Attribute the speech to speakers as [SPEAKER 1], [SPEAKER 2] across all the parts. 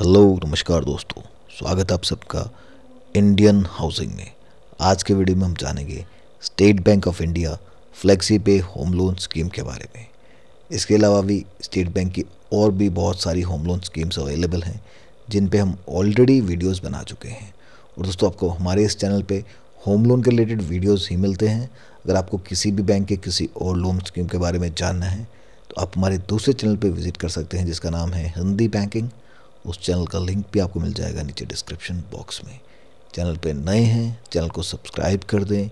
[SPEAKER 1] hello नमस्कार दोस्तों स्वागत है आप सबका इंडियन हाउसिंग में आज के वीडियो में हम जानेंगे State Bank of India flexi pay home loan scheme के बारे में इसके अलावा भी स्टेट बैंक की और भी बहुत सारी होम लोन स्कीम्स अवेलेबल हैं जिन पे हम ऑलरेडी वीडियोस बना चुके हैं और दोस्तों आपको हमारे इस चैनल पे होम लोन के रिलेटेड वीडियोस ही मिलते हैं अगर आपको किसी भी बैंक के किसी और लोन स्कीम के बारे में जानना है तो आप हमारे दूसरे चैनल पर विजिट कर सकते हैं जिसका नाम है हिंदी बैंकिंग उस चैनल का लिंक भी आपको मिल जाएगा नीचे डिस्क्रिप्शन बॉक्स में चैनल पर नए हैं चैनल को सब्सक्राइब कर दें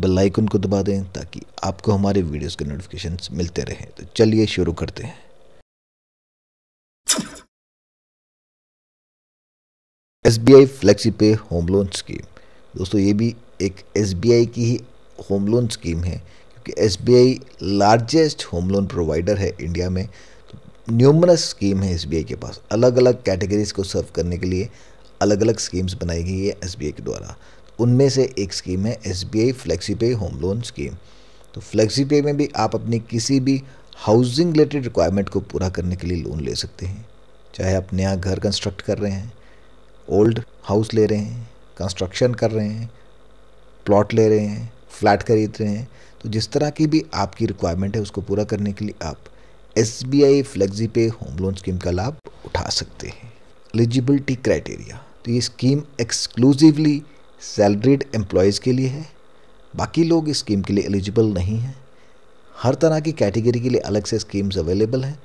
[SPEAKER 1] बेल आइकन को दबा दें ताकि आपको हमारे वीडियोस के नोटिफिकेशन मिलते रहें तो चलिए शुरू करते हैं S B I flexi pay home loan scheme दोस्तों ये भी एक एस बी आई की ही होम लोन स्कीम है क्योंकि S B I largest home loan provider है इंडिया में न्यूमरस स्कीम है एस के पास अलग अलग कैटेगरीज को सर्व करने के लिए अलग अलग स्कीम्स बनाई गई है एस के द्वारा उनमें से एक स्कीम है S B I flexi pay home loan scheme तो फ्लैक्सी पे में भी आप अपनी किसी भी हाउसिंग रिलेटेड रिक्वायरमेंट को पूरा करने के लिए लोन ले सकते हैं चाहे आप नया घर कंस्ट्रक्ट कर रहे हैं ओल्ड हाउस ले रहे हैं कंस्ट्रक्शन कर रहे हैं प्लॉट ले रहे हैं फ्लैट खरीद रहे हैं तो जिस तरह की भी आपकी रिक्वायरमेंट है उसको पूरा करने के लिए आप S B I flexi pay home loan scheme का लाभ उठा सकते हैं एलिजिबिलिटी क्राइटेरिया तो ये स्कीम एक्सक्लूसिवली सैलरीड एम्प्लॉयज़ के लिए है बाकी लोग इस स्कीम के लिए एलिजिबल नहीं हैं हर तरह की कैटेगरी के लिए अलग से स्कीम्स अवेलेबल हैं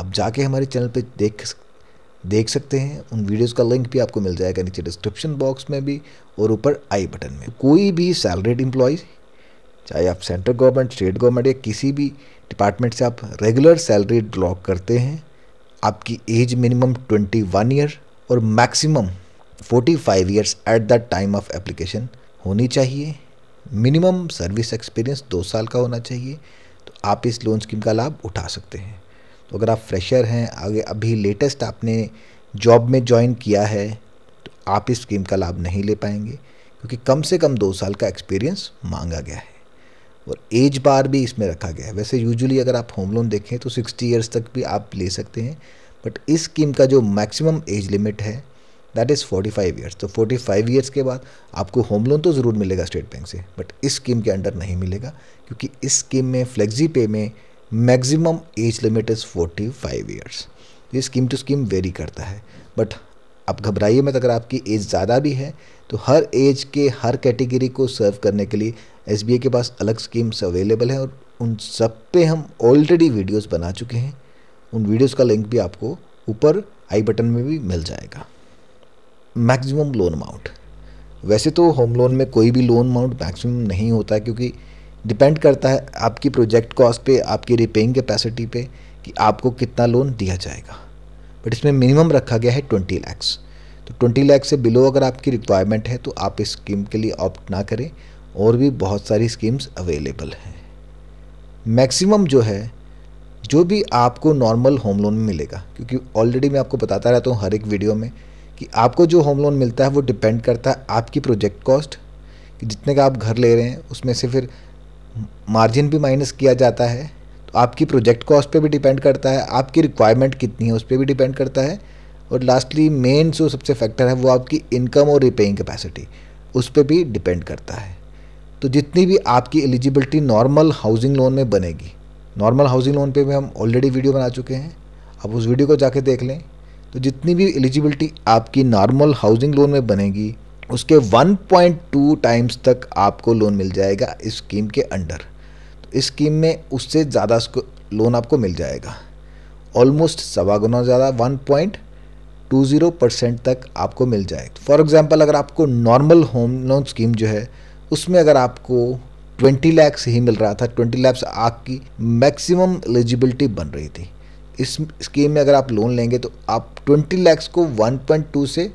[SPEAKER 1] आप जाके हमारे चैनल पे देख देख सकते हैं उन वीडियोस का लिंक भी आपको मिल जाएगा नीचे डिस्क्रिप्शन बॉक्स में भी और ऊपर आई बटन में कोई भी सैलरीड एम्प्लॉय चाहे आप सेंट्रल गवर्नमेंट स्टेट गवर्नमेंट या किसी भी डिपार्टमेंट से आप रेगुलर सैलरी ड्रॉ करते हैं आपकी एज मिनिमम 21 ईयर और maximum 45 years at the time of application होनी चाहिए मिनिमम सर्विस एक्सपीरियंस दो साल का होना चाहिए तो आप इस लोन स्कीम का लाभ उठा सकते हैं तो अगर आप फ्रेशर हैं आगे अभी लेटेस्ट आपने जॉब में ज्वाइन किया है तो आप इस स्कीम का लाभ नहीं ले पाएंगे क्योंकि कम से कम दो साल का एक्सपीरियंस मांगा गया है और एज बार भी इसमें रखा गया है वैसे यूजुअली अगर आप होम लोन देखें तो सिक्सटी ईयर्स तक भी आप ले सकते हैं बट इस स्कीम का जो मैक्सिमम एज लिमिट है that is forty five years तो फोर्टी फाइव ईयर्स के बाद आपको होम लोन तो ज़रूर मिलेगा स्टेट बैंक से बट इस स्कीम के अंडर नहीं मिलेगा क्योंकि इस स्कीम में फ्लेक्सी पे में maximum age limit is forty five years ये स्कीम टू स्कीम वेरी करता है बट आप घबराइए मत अगर आपकी एज ज़्यादा भी है तो हर एज के हर कैटेगरी को सर्व करने के लिए एस के पास अलग स्कीम्स अवेलेबल हैं और उन सब पे हम ऑलरेडी वीडियोस बना चुके हैं उन वीडियोस का लिंक भी आपको ऊपर आई बटन में भी मिल जाएगा मैक्सिमम लोन अमाउंट वैसे तो होम लोन में कोई भी लोन अमाउंट मैक्सिमम नहीं होता क्योंकि डिपेंड करता है आपकी प्रोजेक्ट कॉस्ट पे आपकी रिपेइंग कैपेसिटी पे कि आपको कितना लोन दिया जाएगा बट इसमें मिनिमम रखा गया है ट्वेंटी लैक्स तो ट्वेंटी लैक्स से बिलो अगर आपकी रिक्वायरमेंट है तो आप इस स्कीम के लिए ऑप्ट ना करें और भी बहुत सारी स्कीम्स अवेलेबल हैं मैक्सिमम जो है जो भी आपको नॉर्मल होम लोन में मिलेगा क्योंकि ऑलरेडी मैं आपको बताता रहता हूँ हर एक वीडियो में कि आपको जो होम लोन मिलता है वो डिपेंड करता है आपकी प्रोजेक्ट कॉस्ट कि जितने का आप घर ले रहे हैं उसमें से फिर मार्जिन भी माइनस किया जाता है आपकी प्रोजेक्ट कॉस्ट पे भी डिपेंड करता है आपकी रिक्वायरमेंट कितनी है उस पर भी डिपेंड करता है और लास्टली मेन जो सबसे फैक्टर है वो आपकी इनकम और रिपेइंग कैपेसिटी उस पर भी डिपेंड करता है तो जितनी भी आपकी एलिजिबिलिटी नॉर्मल हाउसिंग लोन में बनेगी नॉर्मल हाउसिंग लोन पे भी हम ऑलरेडी वीडियो बना चुके हैं आप उस वीडियो को जाके देख लें तो जितनी भी एलिजिबिलिटी आपकी नॉर्मल हाउसिंग लोन में बनेगी उसके 1.2 टाइम्स तक आपको लोन मिल जाएगा इस स्कीम के अंडर स्कीम में उससे ज़्यादा लोन आपको मिल जाएगा ऑलमोस्ट सवा गुना ज़्यादा one point two zero percent तक आपको मिल जाएगा फॉर एग्ज़ाम्पल अगर आपको नॉर्मल होम लोन स्कीम जो है उसमें अगर आपको ट्वेंटी लैक्स ही मिल रहा था ट्वेंटी लैक्स आपकी मैक्सिमम एलिजिबिलिटी बन रही थी इस स्कीम में अगर आप लोन लेंगे तो आप ट्वेंटी लैक्स को वन पॉइंट टू से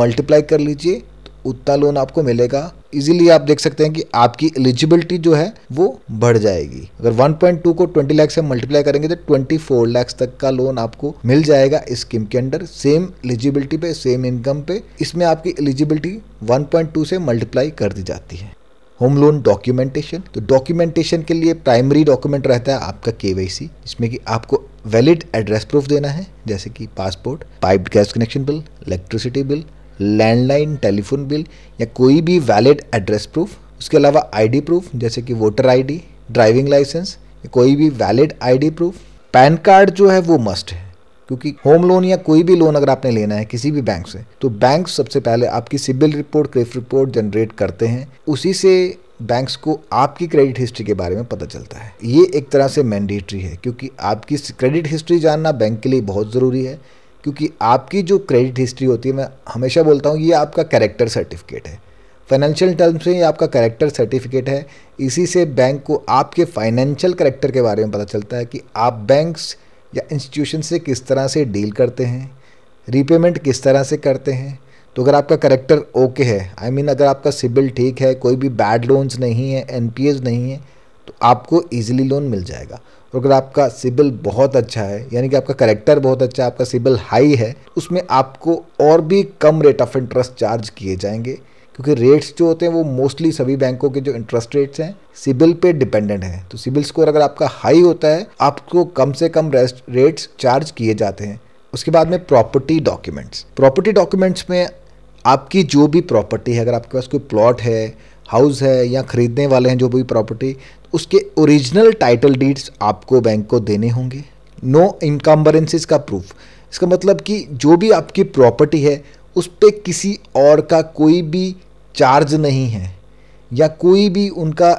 [SPEAKER 1] मल्टीप्लाई कर लीजिए उतना लोन आपको मिलेगा इजीली आप देख सकते हैं कि आपकी एलिजिबिलिटी जो है वो बढ़ जाएगी अगर 1.2 को 20 लाख से मल्टीप्लाई करेंगे तो 24 लाख तक का लोन आपको मिल जाएगा इस स्कीम के अंडर सेम एलिजिबिलिटी पे सेम इनकम पे इसमें आपकी एलिजिबिलिटी 1.2 से मल्टीप्लाई कर दी जाती है होम लोन डॉक्यूमेंटेशन तो डॉक्यूमेंटेशन के लिए प्राइमरी डॉक्यूमेंट रहता है आपका के इसमें कि आपको वैलिड एड्रेस प्रूफ देना है जैसे कि passport pipe gas connection bill electricity bill landline telephone bill या कोई भी वैलिड एड्रेस प्रूफ उसके अलावा आईडी प्रूफ जैसे कि वोटर आईडी ड्राइविंग लाइसेंस या कोई भी valid ID proof PAN card जो है वो मस्ट है क्योंकि होम लोन या कोई भी लोन अगर आपने लेना है किसी भी बैंक से तो बैंक सबसे पहले आपकी CIBIL report credit report generate करते हैं उसी से बैंक्स को आपकी क्रेडिट हिस्ट्री के बारे में पता चलता है ये एक तरह से मैंडेटरी है क्योंकि आपकी क्रेडिट हिस्ट्री जानना बैंक के लिए बहुत ज़रूरी है क्योंकि आपकी जो क्रेडिट हिस्ट्री होती है मैं हमेशा बोलता हूँ ये आपका कैरेक्टर सर्टिफिकेट है फाइनेंशियल टर्म्स में ये आपका कैरेक्टर सर्टिफिकेट है इसी से बैंक को आपके फाइनेंशियल करेक्टर के बारे में पता चलता है कि आप बैंक या इंस्टीट्यूशन से किस तरह से डील करते हैं रीपेमेंट किस तरह से करते हैं तो अगर आपका करेक्टर ओके है आई I मीन mean, अगर आपका सिबिल ठीक है कोई भी बैड लोन्स नहीं है एन नहीं है तो आपको ईजिली लोन मिल जाएगा और अगर आपका सिबिल बहुत अच्छा है यानी कि आपका करेक्टर बहुत अच्छा है आपका सिबिल हाई है उसमें आपको और भी कम रेट ऑफ इंटरेस्ट चार्ज किए जाएंगे क्योंकि रेट्स जो होते हैं वो मोस्टली सभी बैंकों के जो इंटरेस्ट रेट्स हैं सिबिल पे डिपेंडेंट है तो सिबिल स्कोर अगर आपका हाई होता है आपको कम से कम रेट्स चार्ज किए जाते हैं उसके बाद में प्रॉपर्टी डॉक्यूमेंट्स प्रॉपर्टी डॉक्यूमेंट्स में आपकी जो भी प्रॉपर्टी है अगर आपके पास कोई प्लॉट है हाउस है या ख़रीदने वाले हैं जो भी प्रॉपर्टी उसके ओरिजिनल टाइटल डीड्स आपको बैंक को देने होंगे नो इनकम्बरेंसेज का प्रूफ इसका मतलब कि जो भी आपकी प्रॉपर्टी है उस पर किसी और का कोई भी चार्ज नहीं है या कोई भी उनका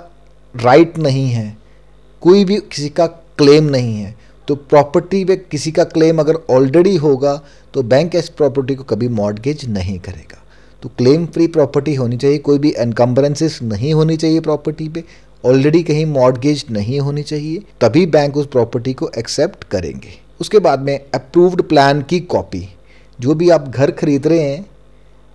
[SPEAKER 1] राइट नहीं है कोई भी किसी का क्लेम नहीं है तो प्रॉपर्टी पे किसी का क्लेम अगर ऑलरेडी होगा तो बैंक इस प्रॉपर्टी को कभी मॉडगेज नहीं करेगा तो क्लेम फ्री प्रॉपर्टी होनी चाहिए कोई भी एनकम्बरेंसेस नहीं होनी चाहिए प्रॉपर्टी पे ऑलरेडी कहीं मॉडगेज नहीं होनी चाहिए तभी बैंक उस प्रॉपर्टी को एक्सेप्ट करेंगे उसके बाद में अप्रूव्ड प्लान की कॉपी जो भी आप घर खरीद रहे हैं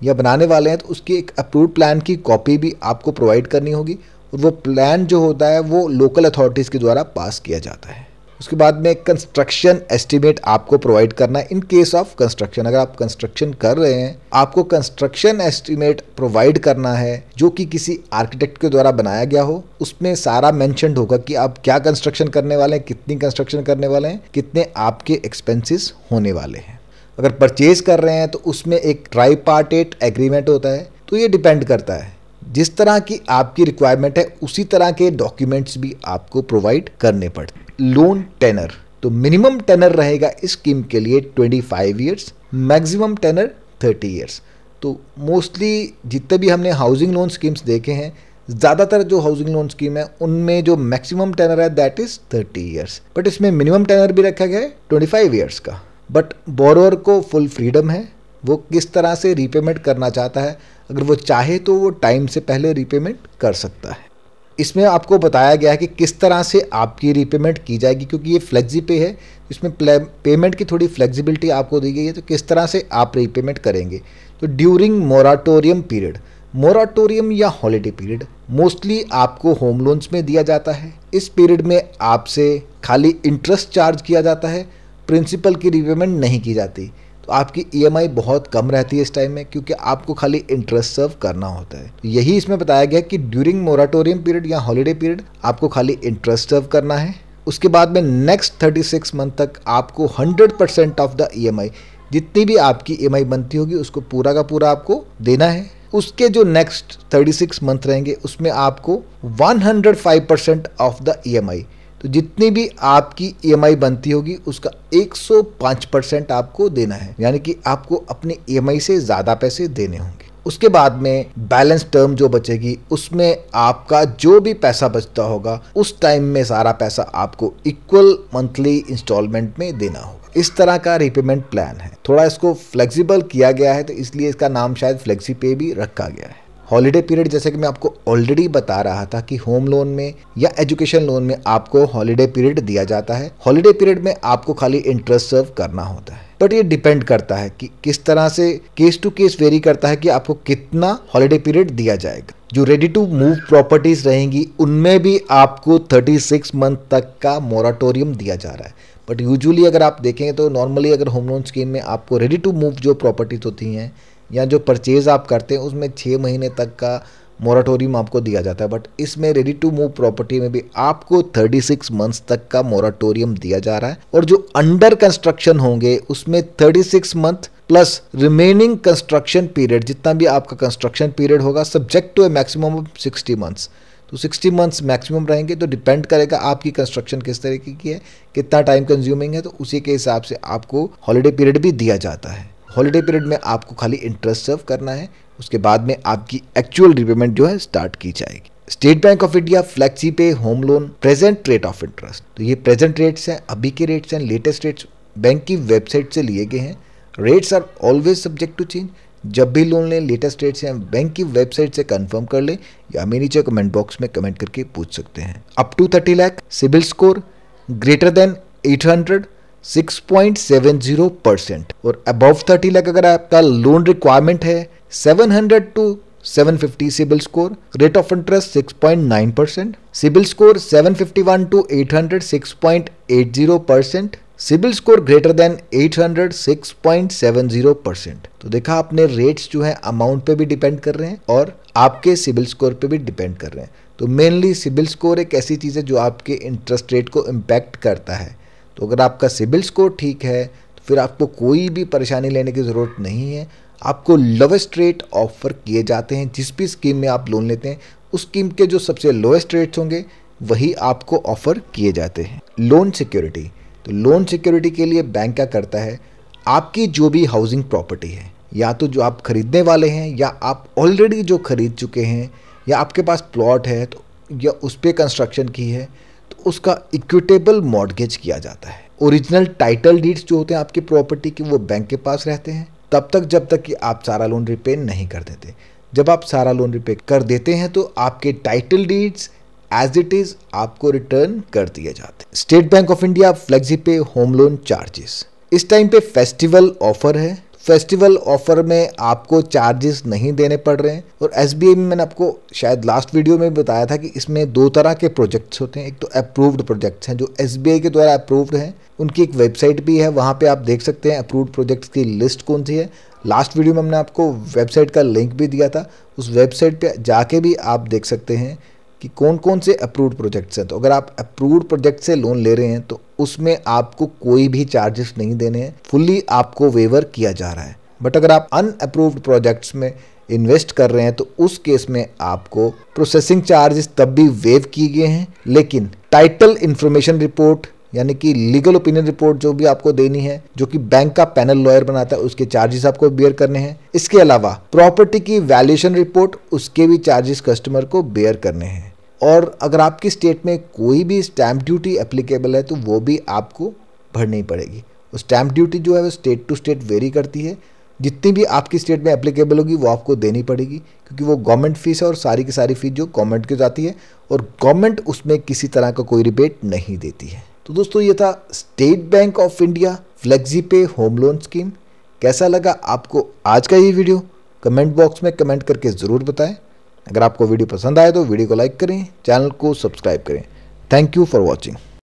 [SPEAKER 1] या बनाने वाले हैं तो उसकी एक अप्रूव्ड प्लान की कॉपी भी आपको प्रोवाइड करनी होगी और वो प्लान जो होता है वो लोकल अथॉरिटीज़ के द्वारा पास किया जाता है उसके बाद में कंस्ट्रक्शन एस्टिमेट आपको प्रोवाइड करना है इन केस ऑफ कंस्ट्रक्शन अगर आप कंस्ट्रक्शन कर रहे हैं आपको कंस्ट्रक्शन एस्टिमेट प्रोवाइड करना है जो कि किसी आर्किटेक्ट के द्वारा बनाया गया हो उसमें सारा मैंशनड होगा कि आप क्या कंस्ट्रक्शन करने वाले हैं कितनी कंस्ट्रक्शन करने वाले हैं कितने आपके एक्सपेंसिस होने वाले हैं अगर परचेज कर रहे हैं तो उसमें एक ट्राईपार्टेट एग्रीमेंट होता है तो ये डिपेंड करता है जिस तरह की आपकी रिक्वायरमेंट है उसी तरह के डॉक्यूमेंट्स भी आपको प्रोवाइड करने पड़ते हैं लोन टेनर तो मिनिमम टेनर रहेगा इस स्कीम के लिए 25 ईयर्स मैक्सिमम टेनर 30 ईयर्स तो मोस्टली जितने भी हमने हाउसिंग लोन स्कीम्स देखे हैं ज़्यादातर जो हाउसिंग लोन स्कीम है उनमें जो मैक्सिमम टेनर है दैट इज़ 30 ईयर्स बट इसमें मिनिमम टेनर भी रखा गया है फाइव ईयर्स का बट बोरोअर को फुल फ्रीडम है वो किस तरह से रीपेमेंट करना चाहता है अगर वो चाहे तो वो टाइम से पहले रीपेमेंट कर सकता है इसमें आपको बताया गया है कि किस तरह से आपकी रीपेमेंट की जाएगी क्योंकि ये फ्लेक्सी पे है तो इसमें पेमेंट की थोड़ी फ्लेक्सिबिलिटी आपको दी गई है तो किस तरह से आप रीपेमेंट करेंगे तो ड्यूरिंग मोराटोरियम पीरियड मोराटोरियम या हॉलीडे पीरियड मोस्टली आपको होम लोन्स में दिया जाता है इस पीरियड में आपसे खाली इंटरेस्ट चार्ज किया जाता है प्रिंसिपल की रीपेमेंट नहीं की जाती आपकी ईएमआई e बहुत कम रहती है इस टाइम में क्योंकि आपको खाली इंटरेस्ट सर्व करना होता है यही इसमें बताया गया कि ड्यूरिंग मोराटोरियम पीरियड या हॉलीडे पीरियड आपको खाली इंटरेस्ट सर्व करना है उसके बाद में नेक्स्ट 36 मंथ तक आपको 100 परसेंट ऑफ द ईएमआई जितनी भी आपकी ई e बनती होगी उसको पूरा का पूरा आपको देना है उसके जो नेक्स्ट 36 मंथ रहेंगे उसमें आपको 105 परसेंट ऑफ द ई तो जितनी भी आपकी ई e बनती होगी उसका 105 परसेंट आपको देना है यानी कि आपको अपने ई e से ज़्यादा पैसे देने होंगे उसके बाद में बैलेंस टर्म जो बचेगी उसमें आपका जो भी पैसा बचता होगा उस टाइम में सारा पैसा आपको इक्वल मंथली इंस्टॉलमेंट में देना होगा इस तरह का रिपेमेंट प्लान है थोड़ा इसको फ्लेक्सिबल किया गया है तो इसलिए इसका नाम शायद फ्लेक्सी पे भी रखा गया है हॉलीडे पीरियड जैसे कि मैं आपको ऑलरेडी बता रहा था कि होम लोन में या एजुकेशन लोन में आपको हॉलीडे पीरियड दिया जाता है हॉलीडे पीरियड में आपको खाली इंटरेस्ट सर्व करना होता है बट ये डिपेंड करता है कि किस तरह से केस टू केस वेरी करता है कि आपको कितना हॉलीडे पीरियड दिया जाएगा जो रेडी टू मूव प्रॉपर्टीज रहेंगी उनमें भी आपको 36 मंथ तक का मोराटोरियम दिया जा रहा है बट यूजुअली अगर आप देखें तो नॉर्मली अगर होम लोन स्कीम में आपको रेडी टू मूव जो प्रॉपर्टीज होती हैं या जो परचेज़ आप करते हैं उसमें छः महीने तक का मोराटोरियम आपको दिया जाता है बट इसमें रेडी टू मूव प्रॉपर्टी में भी आपको 36 मंथ्स तक का मोराटोरियम दिया जा रहा है और जो अंडर कंस्ट्रक्शन होंगे उसमें 36 month plus remaining construction period जितना भी आपका कंस्ट्रक्शन पीरियड होगा subject to a maximum of sixty months तो 60 मंथ्स मैक्सिमम रहेंगे तो डिपेंड करेगा आपकी कंस्ट्रक्शन किस तरीके की है कितना टाइम कंज्यूमिंग है तो उसी के हिसाब से आपको हॉलीडे पीरियड भी दिया जाता है हॉलीडे पीरियड में आपको खाली इंटरेस्ट सर्व करना है उसके बाद में आपकी एक्चुअल रिपेमेंट जो है स्टार्ट की जाएगी State Bank of India flexi pay home loan present rate of interest तो ये प्रेजेंट रेट्स हैं अभी के रेट्स हैं लेटेस्ट रेट्स बैंक की वेबसाइट से लिए गए हैं rates are always subject to change जब भी लोन लें लेटेस्ट रेट्स हैं बैंक की वेबसाइट से कंफर्म कर लें या हमें नीचे कमेंट बॉक्स में कमेंट करके पूछ सकते हैं up to thirty lakh CIBIL score greater than eight hundred 6.70 percent और अबव 30 लाख अगर आपका लोन रिक्वायरमेंट है 700 to 750 CIBIL score rate of interest 6.9 percent CIBIL score 751 to 800 6.80 percent CIBIL score greater than 800 6.70 percent तो देखा आपने रेट्स जो है अमाउंट पे भी डिपेंड कर रहे हैं और आपके सिबिल स्कोर पे भी डिपेंड कर रहे हैं तो मेनली सिबिल स्कोर एक ऐसी चीज़ है जो आपके इंटरेस्ट रेट को इम्पैक्ट करता है तो अगर आपका सिबिल स्कोर ठीक है तो फिर आपको कोई भी परेशानी लेने की ज़रूरत नहीं है आपको लोवेस्ट रेट ऑफर किए जाते हैं जिस भी स्कीम में आप लोन लेते हैं उस स्कीम के जो सबसे लोएस्ट रेट्स होंगे वही आपको ऑफर किए जाते हैं लोन सिक्योरिटी तो लोन सिक्योरिटी के लिए बैंक क्या करता है आपकी जो भी हाउसिंग प्रॉपर्टी है या तो जो आप खरीदने वाले हैं या आप ऑलरेडी जो खरीद चुके हैं या आपके पास प्लॉट है तो या उस पर कंस्ट्रक्शन की है उसका इक्विटेबल मॉडगेज किया जाता है ओरिजिनल टाइटल डीड्स जो होते हैं आपकी प्रॉपर्टी के वो बैंक के पास रहते हैं तब तक जब तक कि आप सारा लोन रिपे नहीं कर देते जब आप सारा लोन रिपे कर देते हैं तो आपके title deeds as it is आपको रिटर्न कर दिए जाते हैं State Bank of India flexi pay home loan charges इस टाइम पे फेस्टिवल ऑफर है फेस्टिवल ऑफर में आपको चार्जेस नहीं देने पड़ रहे हैं और एस बी में मैंने आपको शायद लास्ट वीडियो में बताया था कि इसमें दो तरह के प्रोजेक्ट्स होते हैं एक तो अप्रूव्ड प्रोजेक्ट्स हैं जो एस के द्वारा अप्रूव्ड हैं उनकी एक वेबसाइट भी है वहाँ पे आप देख सकते हैं अप्रूव्ड प्रोजेक्ट्स की लिस्ट कौन सी है लास्ट वीडियो में हमने आपको वेबसाइट का लिंक भी दिया था उस वेबसाइट पर जाके भी आप देख सकते हैं कि कौन कौन से अप्रूव्ड प्रोजेक्ट्स हैं तो अगर आप अप्रूव्ड प्रोजेक्ट से लोन ले रहे हैं तो उसमें आपको कोई भी चार्जेस नहीं देने हैं फुल्ली आपको वेवर किया जा रहा है बट अगर आप अन अप्रूव्ड प्रोजेक्ट्स में इन्वेस्ट कर रहे हैं तो उस केस में आपको प्रोसेसिंग चार्जेस तब भी वेव किए गए हैं लेकिन टाइटल इन्फॉर्मेशन रिपोर्ट यानी कि लीगल ओपिनियन रिपोर्ट जो भी आपको देनी है जो कि बैंक का पैनल लॉयर बनाता है उसके चार्जेस आपको बेयर करने हैं इसके अलावा प्रॉपर्टी की वैल्यूएशन रिपोर्ट उसके भी चार्जेस कस्टमर को बेयर करने हैं और अगर आपकी स्टेट में कोई भी स्टैम्प ड्यूटी एप्लीकेबल है तो वो भी आपको भरनी पड़ेगी स्टैम्प ड्यूटी जो है वो स्टेट टू स्टेट वेरी करती है जितनी भी आपकी स्टेट में एप्लीकेबल होगी वो आपको देनी पड़ेगी क्योंकि वो गवर्नमेंट फीस है और सारी की सारी फीस जो गवर्नमेंट की जाती है और गवर्नमेंट उसमें किसी तरह का कोई रिबेट नहीं देती है तो दोस्तों ये था State Bank of India flexi pay home loan scheme कैसा लगा आपको आज का ये वीडियो कमेंट बॉक्स में कमेंट करके ज़रूर बताएं अगर आपको वीडियो पसंद आए तो वीडियो को लाइक करें चैनल को सब्सक्राइब करें थैंक यू फॉर वॉचिंग